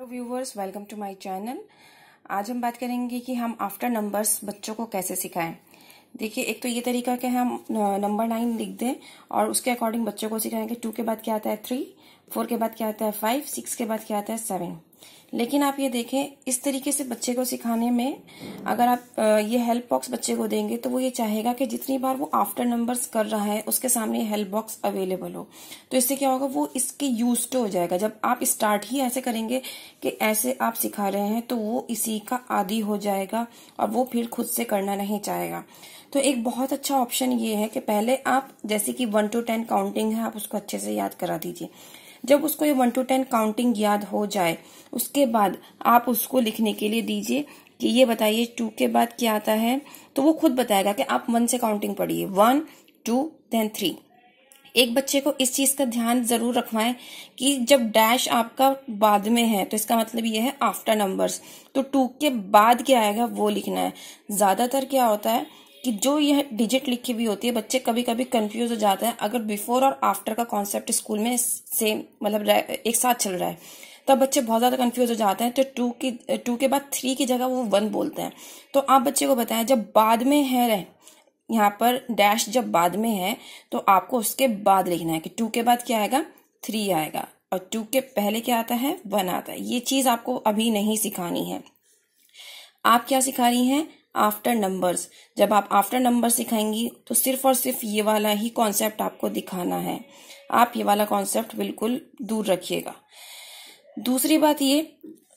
hello viewers welcome to my channel आज हम बात करेंगे कि हम आफ्टर नंबर्स बच्चों को कैसे सिखाएं देखिए एक तो ये तरीका कि हम नंबर नाइन लिख दें और उसके अकॉर्डिंग बच्चों को सिखाएं कि टू के बाद क्या आता है थ्री फोर के बाद क्या आता है फाइव सिक्स के बाद क्या आता है सेवन लेकिन आप ये देखें इस तरीके से बच्चे को सिखाने में अगर आप ये हेल्प बॉक्स बच्चे को देंगे तो वो ये चाहेगा कि जितनी बार वो आफ्टर नंबर्स कर रहा है उसके सामने ये हेल्प बॉक्स अवेलेबल हो तो इससे क्या होगा वो इसके यूज हो जाएगा जब आप स्टार्ट ही ऐसे करेंगे कि ऐसे आप सिखा रहे हैं तो वो इसी का आदि हो जाएगा और वो फिर खुद से करना नहीं चाहेगा तो एक बहुत अच्छा ऑप्शन ये है कि पहले आप जैसे कि वन टू टेन काउंटिंग है आप उसको अच्छे से याद करा दीजिए जब उसको ये वन टू टेन काउंटिंग याद हो जाए उसके बाद आप उसको लिखने के लिए दीजिए कि ये बताइए टू के बाद क्या आता है तो वो खुद बताएगा कि आप वन से काउंटिंग पढ़िए वन टू देन थ्री एक बच्चे को इस चीज का ध्यान जरूर रखवाएं कि जब डैश आपका बाद में है तो इसका मतलब यह है आफ्टर नंबर्स तो टू के बाद क्या आएगा वो लिखना है ज्यादातर क्या होता है कि जो यह डिजिट लिखी हुई होती है बच्चे कभी कभी कंफ्यूज हो जाते हैं अगर बिफोर और आफ्टर का कॉन्सेप्ट स्कूल में सेम मतलब एक साथ चल रहा है तब बच्चे बहुत ज़्यादा कंफ्यूज हो जाते हैं तो टू की टू के बाद थ्री की जगह वो वन बोलते हैं तो आप बच्चे को बताएं जब बाद में है रहे यहाँ पर डैश जब बाद में है तो आपको उसके बाद लिखना है कि टू के बाद क्या आएगा थ्री आएगा और टू के पहले क्या आता है वन आता है ये चीज़ आपको अभी नहीं सिखानी है आप क्या सिखा रही हैं आफ्टर नंबर्स जब आप आफ्टर नंबर सिखाएंगी तो सिर्फ और सिर्फ ये वाला ही कॉन्सेप्ट आपको दिखाना है आप ये वाला कॉन्सेप्ट बिल्कुल दूर रखिएगा दूसरी बात ये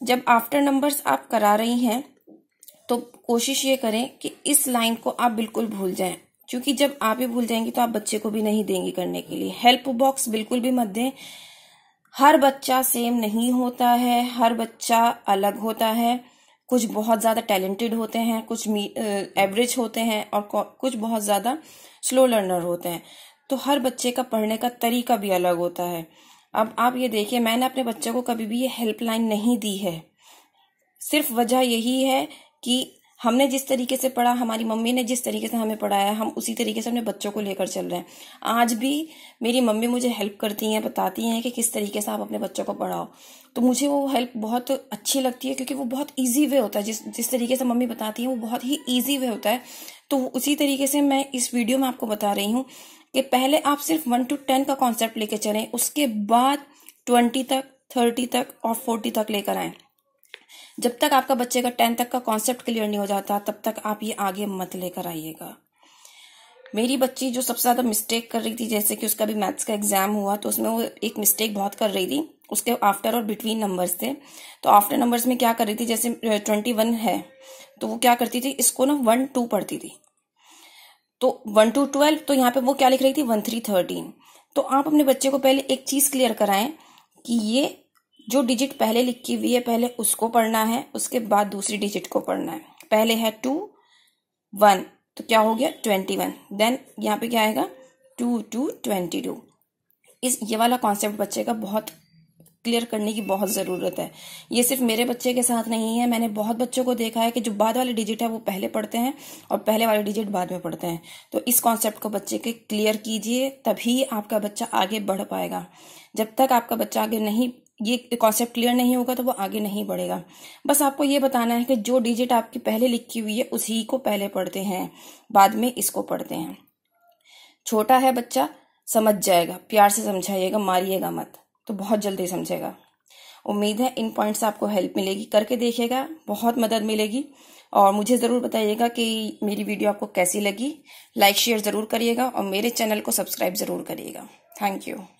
जब आफ्टर नंबर्स आप करा रही हैं तो कोशिश ये करें कि इस लाइन को आप बिल्कुल भूल जाएं क्योंकि जब आप ही भूल जाएंगी तो आप बच्चे को भी नहीं देंगी करने के लिए हेल्प बॉक्स बिल्कुल भी मत दें हर बच्चा सेम नहीं होता है हर बच्चा अलग होता है कुछ बहुत ज़्यादा टैलेंटेड होते हैं कुछ एवरेज होते हैं और कुछ बहुत ज़्यादा स्लो लर्नर होते हैं तो हर बच्चे का पढ़ने का तरीका भी अलग होता है अब आप ये देखिए मैंने अपने बच्चे को कभी भी ये हेल्पलाइन नहीं दी है सिर्फ वजह यही है कि हमने जिस तरीके से पढ़ा हमारी मम्मी ने जिस तरीके से हमें पढ़ाया हम उसी तरीके से अपने बच्चों को लेकर चल रहे हैं आज भी मेरी मम्मी मुझे हेल्प करती हैं बताती हैं कि किस तरीके से आप अपने बच्चों को पढ़ाओ तो मुझे वो हेल्प बहुत अच्छी लगती है क्योंकि वो बहुत ईजी वे होता है जिस जिस तरीके से मम्मी बताती है वो बहुत ही ईजी वे होता है तो उसी तरीके से मैं इस वीडियो में आपको बता रही हूँ कि पहले आप सिर्फ वन टू टेन का कॉन्सेप्ट लेकर चलें उसके बाद ट्वेंटी तक थर्टी तक और फोर्टी तक लेकर आएँ जब तक आपका बच्चे का टेंथ तक का कॉन्सेप्ट क्लियर नहीं हो जाता तब तक आप ये आगे मत लेकर आइएगा मेरी बच्ची जो सबसे ज़्यादा मिस्टेक कर रही थी जैसे कि उसका भी मैथ्स का एग्जाम हुआ तो उसमें वो एक मिस्टेक बहुत कर रही थी उसके आफ्टर और बिटवीन नंबर्स थे तो आफ्टर नंबर्स में क्या कर रही थी जैसे ट्वेंटी वन है तो वो क्या करती थी इसको ना वन टू पढ़ती थी तो वन टू ट्वेल्व तो यहाँ पे वो क्या लिख रही थी वन थ्री थर्टीन तो आप अपने बच्चे को पहले एक चीज़ क्लियर कराएं कि ये जो डिजिट पहले लिखी हुई है पहले उसको पढ़ना है उसके बाद दूसरी डिजिट को पढ़ना है पहले है टू वन तो क्या हो गया ट्वेंटी वन देन यहाँ पे क्या आएगा टू टू ट्वेंटी टू इस ये वाला कॉन्सेप्ट बच्चे का बहुत क्लियर करने की बहुत ज़रूरत है ये सिर्फ मेरे बच्चे के साथ नहीं है मैंने बहुत बच्चों को देखा है कि जो बाद वाले डिजिट है वो पहले पढ़ते हैं और पहले वाले डिजिट बाद में पढ़ते हैं तो इस कॉन्सेप्ट को बच्चे के क्लियर कीजिए तभी आपका बच्चा आगे बढ़ पाएगा जब तक आपका बच्चा आगे नहीं ये कॉन्सेप्ट क्लियर नहीं होगा तो वो आगे नहीं बढ़ेगा बस आपको ये बताना है कि जो डिजिट आपकी पहले लिखी हुई है उसी को पहले पढ़ते हैं बाद में इसको पढ़ते हैं छोटा है बच्चा समझ जाएगा प्यार से समझाइएगा मारिएगा मत तो बहुत जल्दी समझेगा उम्मीद है इन पॉइंट्स आपको हेल्प मिलेगी करके देखिएगा बहुत मदद मिलेगी और मुझे ज़रूर बताइएगा कि मेरी वीडियो आपको कैसी लगी लाइक शेयर ज़रूर करिएगा और मेरे चैनल को सब्सक्राइब ज़रूर करिएगा थैंक यू